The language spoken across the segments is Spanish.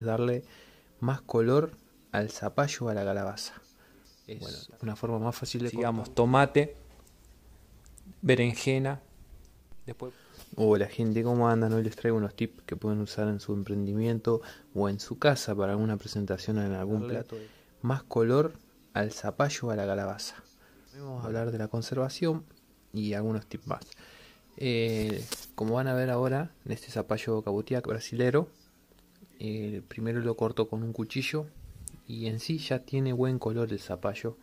darle más color al zapallo o a la calabaza. Es una forma más fácil de Digamos, tomate, berenjena, después... Hola gente, ¿cómo andan? Hoy les traigo unos tips que pueden usar en su emprendimiento o en su casa para alguna presentación en algún plato. Más color al zapallo o a la calabaza. Vamos a hablar de la conservación y algunos tips más. Eh, como van a ver ahora, en este zapallo cabutiac brasilero, eh, primero lo corto con un cuchillo y en sí ya tiene buen color el zapallo,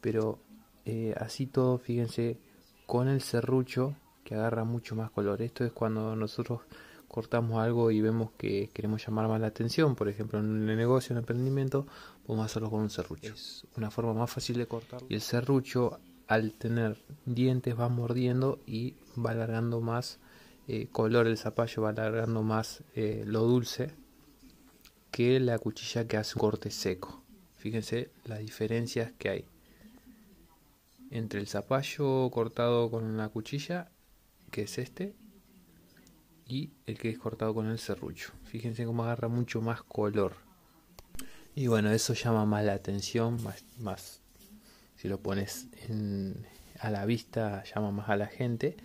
pero eh, así todo, fíjense, con el serrucho que agarra mucho más color. Esto es cuando nosotros cortamos algo y vemos que queremos llamar más la atención, por ejemplo, en el negocio, en el emprendimiento, podemos hacerlo con un serrucho. Es una forma más fácil de cortar. Y el serrucho, al tener dientes, va mordiendo y va alargando más eh, color el zapallo, va alargando más lo dulce que la cuchilla que hace corte seco. Fíjense las diferencias que hay entre el zapallo cortado con la cuchilla, que es este, y el que es cortado con el serrucho. Fíjense cómo agarra mucho más color. Y bueno, eso llama más la atención, más, más si lo pones a la vista llama más a la gente.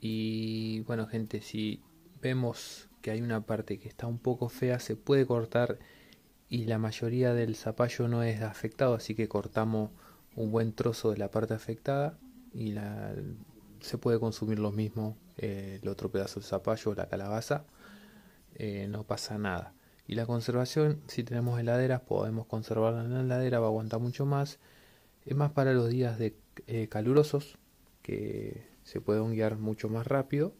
Y bueno, gente, si vemos que hay una parte que está un poco fea, se puede cortar y la mayoría del zapallo no es afectado, así que cortamos un buen trozo de la parte afectada y se puede consumir lo mismo eh, el otro pedazo de zapallo o la calabaza, eh, no pasa nada. Y la conservación, si tenemos heladeras, podemos conservarla en la heladera, va a aguantar mucho más. Es más para los días de eh, calurosos, que se puede guiar mucho más rápido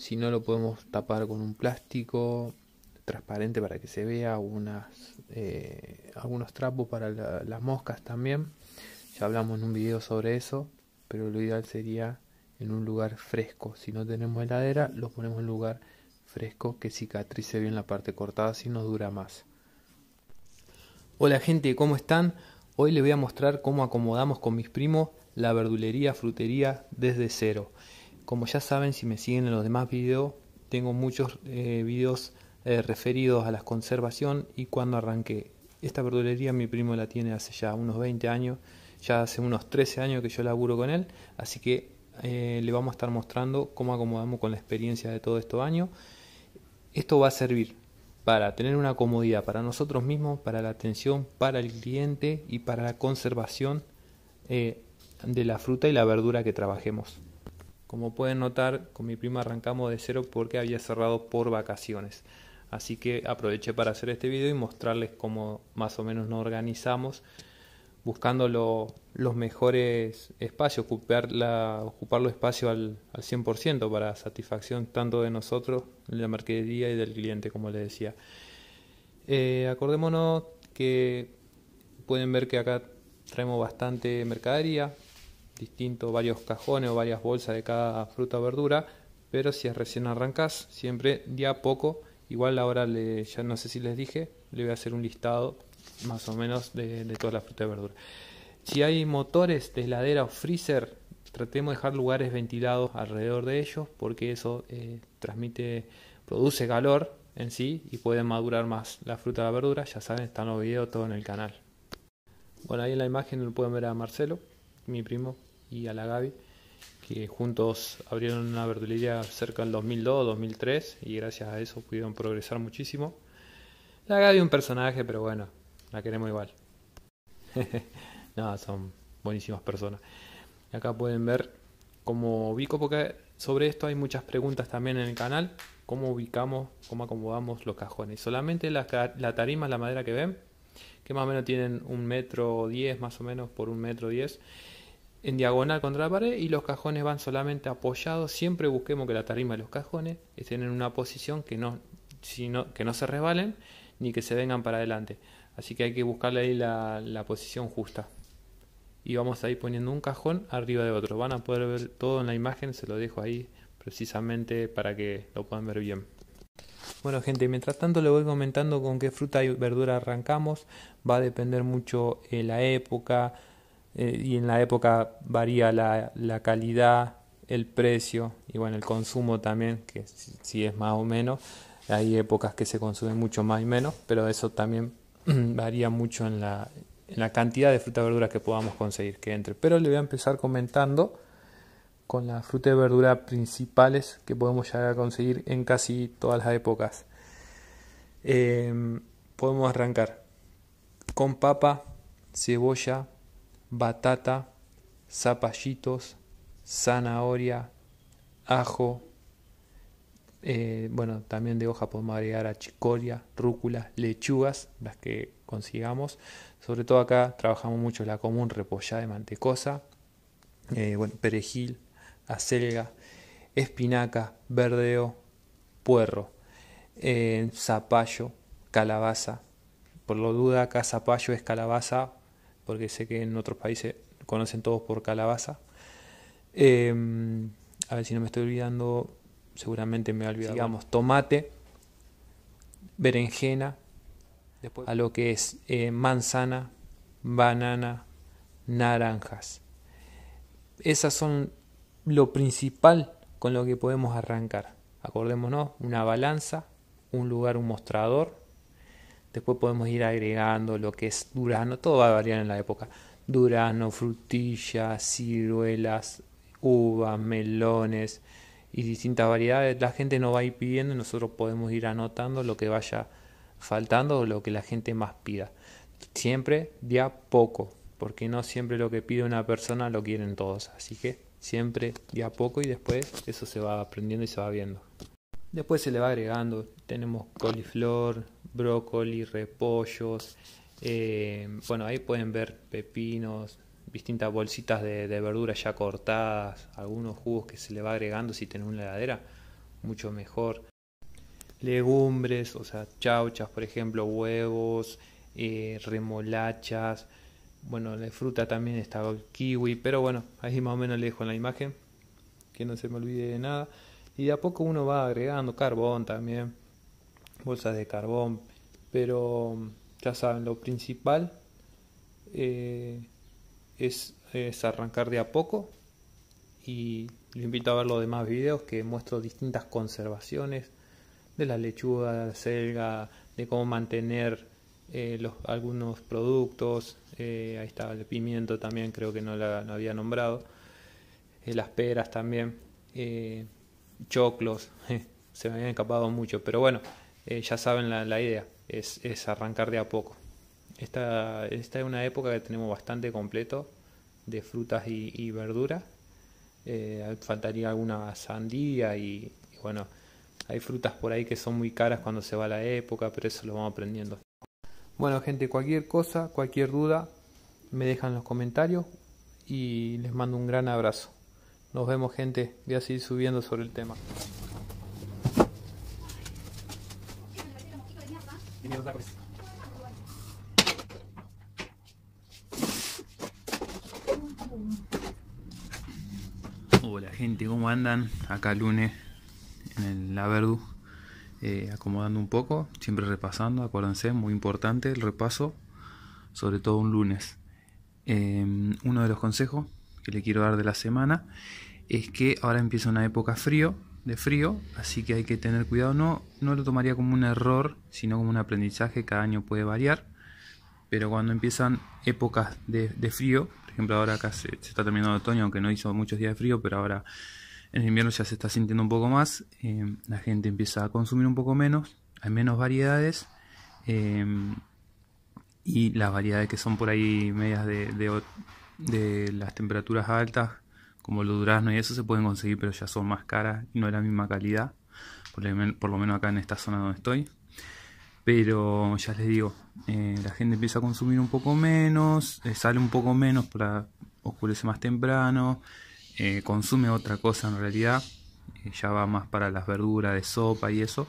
si no lo podemos tapar con un plástico transparente para que se vea, eh, algunos trapos para las moscas también. Ya hablamos en un video sobre eso, pero lo ideal sería en un lugar fresco. Si no tenemos heladera, lo ponemos en un lugar fresco que cicatrice bien la parte cortada, si nos dura más. Hola gente, ¿cómo están? Hoy les voy a mostrar cómo acomodamos con mis primos la verdulería frutería desde cero. Como ya saben, si me siguen en los demás videos, tengo muchos eh, videos eh, referidos a la conservación y cuando arranqué. Esta verdulería mi primo la tiene hace ya unos 20 años, ya hace unos 13 años que yo laburo con él, así que eh, le vamos a estar mostrando cómo acomodamos con la experiencia de todo estos años. Esto va a servir para tener una comodidad para nosotros mismos, para la atención, para el cliente y para la conservación de la fruta y la verdura que trabajemos. Como pueden notar, con mi prima arrancamos de cero porque había cerrado por vacaciones. Así que aproveché para hacer este video y mostrarles cómo más o menos nos organizamos buscando los mejores espacios, ocupar, la, ocupar los espacios al, 100% para satisfacción tanto de nosotros, de la mercadería y del cliente, como les decía. Eh, acordémonos que pueden ver que acá traemos bastante mercadería, distinto varios cajones o varias bolsas de cada fruta o verdura, pero si es recién arrancás, siempre día a poco, igual ahora le, ya no sé si les dije, le voy a hacer un listado más o menos de, toda la fruta frutas y verduras. Si hay motores de heladera o freezer, tratemos de dejar lugares ventilados alrededor de ellos porque eso eh, transmite, produce calor en sí y puede madurar más la fruta y la verdura. Ya saben, están los videos todo en el canal. Bueno, ahí en la imagen lo pueden ver a Marcelo, mi primo, y a la Gaby, que juntos abrieron una verdulería cerca del 2002-2003 y gracias a eso pudieron progresar muchísimo. La Gaby un personaje, pero bueno, la queremos igual. Nada, no, son buenísimas personas. Acá pueden ver cómo ubico, porque sobre esto hay muchas preguntas también en el canal. Cómo ubicamos, cómo acomodamos los cajones. Solamente la, la tarima es la madera que ven, que más o menos tienen un metro diez, más o menos por un metro diez en diagonal contra la pared y los cajones van solamente apoyados. Siempre busquemos que la tarima de los cajones estén en una posición que no, sino, que no se resbalen ni que se vengan para adelante. Así que hay que buscarle ahí la, posición justa. Y vamos a ir poniendo un cajón arriba de otro. Van a poder ver todo en la imagen, se lo dejo ahí precisamente para que lo puedan ver bien. Bueno gente, mientras tanto le voy comentando con qué fruta y verdura arrancamos. Va a depender mucho eh, la época, eh, y en la época varía la, calidad, el precio y bueno, el consumo también, que si, es más o menos, hay épocas que se consumen mucho más y menos, pero eso también varía mucho en la, en la cantidad de fruta y verduras que podamos conseguir que entre. Pero le voy a empezar comentando con las frutas y verduras principales que podemos llegar a conseguir en casi todas las épocas. Eh, podemos arrancar con papa, cebolla, batata, zapallitos, zanahoria, ajo, eh, bueno, también de hoja podemos agregar a rúcula, lechugas, las que consigamos. Sobre todo acá trabajamos mucho la común repollada de mantecosa, eh, perejil, acelga, espinaca, verdeo, puerro, eh, zapallo, calabaza. Por lo duda acá zapallo es calabaza porque sé que en otros países conocen todos por calabaza. Eh, a ver si no me estoy olvidando, seguramente me he olvidado. Digamos, tomate, berenjena, Después. a lo que es eh, manzana, banana, naranjas. Esas son lo principal con lo que podemos arrancar. Acordémonos, una balanza, un lugar, un mostrador, Después podemos ir agregando lo que es durazno, todo va a variar en la época. Durano, frutillas, ciruelas, uvas, melones y distintas variedades. La gente nos va a ir pidiendo y nosotros podemos ir anotando lo que vaya faltando o lo que la gente más pida. Siempre de a poco, porque no siempre lo que pide una persona lo quieren todos. Así que siempre de a poco y después eso se va aprendiendo y se va viendo. Después se le va agregando, tenemos coliflor, brócoli, repollos. Eh, bueno, ahí pueden ver pepinos, distintas bolsitas de, verduras ya cortadas, algunos jugos que se le va agregando si tiene una heladera, mucho mejor. Legumbres, o sea, chauchas, por ejemplo, huevos, eh, remolachas. Bueno, de fruta también está el kiwi, pero bueno, ahí más o menos le dejo en la imagen, que no se me olvide de nada. Y de a poco uno va agregando carbón también bolsas de carbón, pero ya saben, lo principal eh, es, arrancar de a poco y les invito a ver los demás videos que muestro distintas conservaciones de la lechuga, de la selga, de cómo mantener eh, algunos productos. Eh, ahí está el pimiento también, creo que no lo había nombrado. las peras también. choclos, se me habían escapado mucho, pero bueno. Eh, ya saben la, idea, es, arrancar de a poco. Esta, es una época que tenemos bastante completo de frutas y, verduras. Eh, faltaría alguna sandía y, bueno, hay frutas por ahí que son muy caras cuando se va la época, pero eso lo vamos aprendiendo. Bueno gente, cualquier cosa, cualquier duda, me dejan en los comentarios y les mando un gran abrazo. Nos vemos gente, voy a seguir subiendo sobre el tema. Hola gente, ¿cómo andan? Acá lunes en el La Verdu, eh, acomodando un poco, siempre repasando, acuérdense, muy importante el repaso, sobre todo un lunes. Eh, uno de los consejos que le quiero dar de la semana es que ahora empieza una época frío, de frío, así que hay que tener cuidado. No, no lo tomaría como un error, sino como un aprendizaje, cada año puede variar. Pero cuando empiezan épocas de, frío, por ejemplo ahora acá se, está terminando el otoño, aunque no hizo muchos días de frío, pero ahora en el invierno ya se está sintiendo un poco más, eh, la gente empieza a consumir un poco menos, hay menos variedades. Eh, y las variedades que son por ahí medias de, de las temperaturas altas como los duraznos y eso se pueden conseguir, pero ya son más caras no de la misma calidad, por, lo menos acá en esta zona donde estoy. Pero ya les digo, eh, la gente empieza a consumir un poco menos, eh, sale un poco menos para oscurece más temprano, eh, consume otra cosa en realidad, ya va más para las verduras de sopa y eso.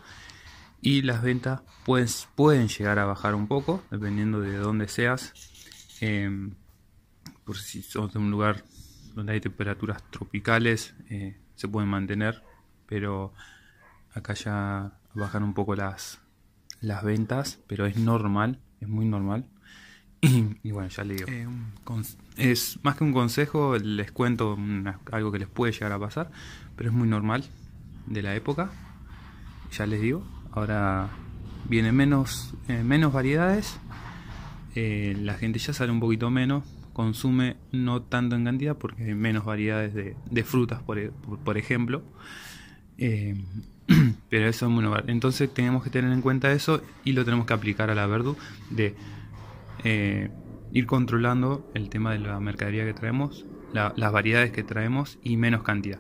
Y las ventas pues, pueden llegar a bajar un poco, dependiendo de donde seas. Em, por si sos de un lugar donde hay temperaturas tropicales eh, se pueden mantener, pero acá ya bajan un poco las, las ventas, pero es normal, es muy normal. Y, bueno, ya le digo. Eh, es más que un consejo, les cuento algo que les puede llegar a pasar, pero es muy normal de la época. Ya les digo, ahora vienen menos, eh, menos variedades, la gente ya sale un poquito menos, consume no tanto en cantidad porque hay menos variedades de, frutas, por, e, ejemplo. Eh, pero eso es bueno. Entonces tenemos que tener en cuenta eso y lo tenemos que aplicar a la verdura de eh, ir controlando el tema de la mercadería que traemos, las variedades que traemos y menos cantidad.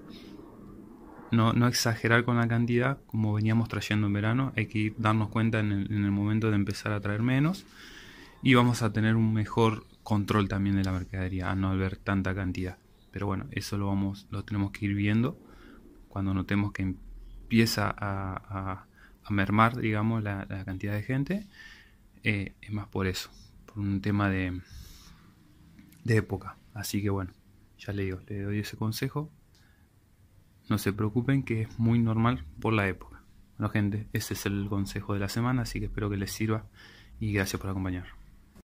No, exagerar con la cantidad como veníamos trayendo en verano, hay que darnos cuenta en el, en el momento de empezar a traer menos y vamos a tener un mejor control también de la mercadería, a no haber tanta cantidad. Pero bueno, eso lo, vamos, lo tenemos que ir viendo cuando notemos que empieza a, mermar, digamos, la, cantidad de gente. Eh, es más por eso, por un tema de, de época. Así que bueno, ya le digo, le doy ese consejo. No se preocupen que es muy normal por la época. Bueno gente, ese es el consejo de la semana, así que espero que les sirva y gracias por acompañar.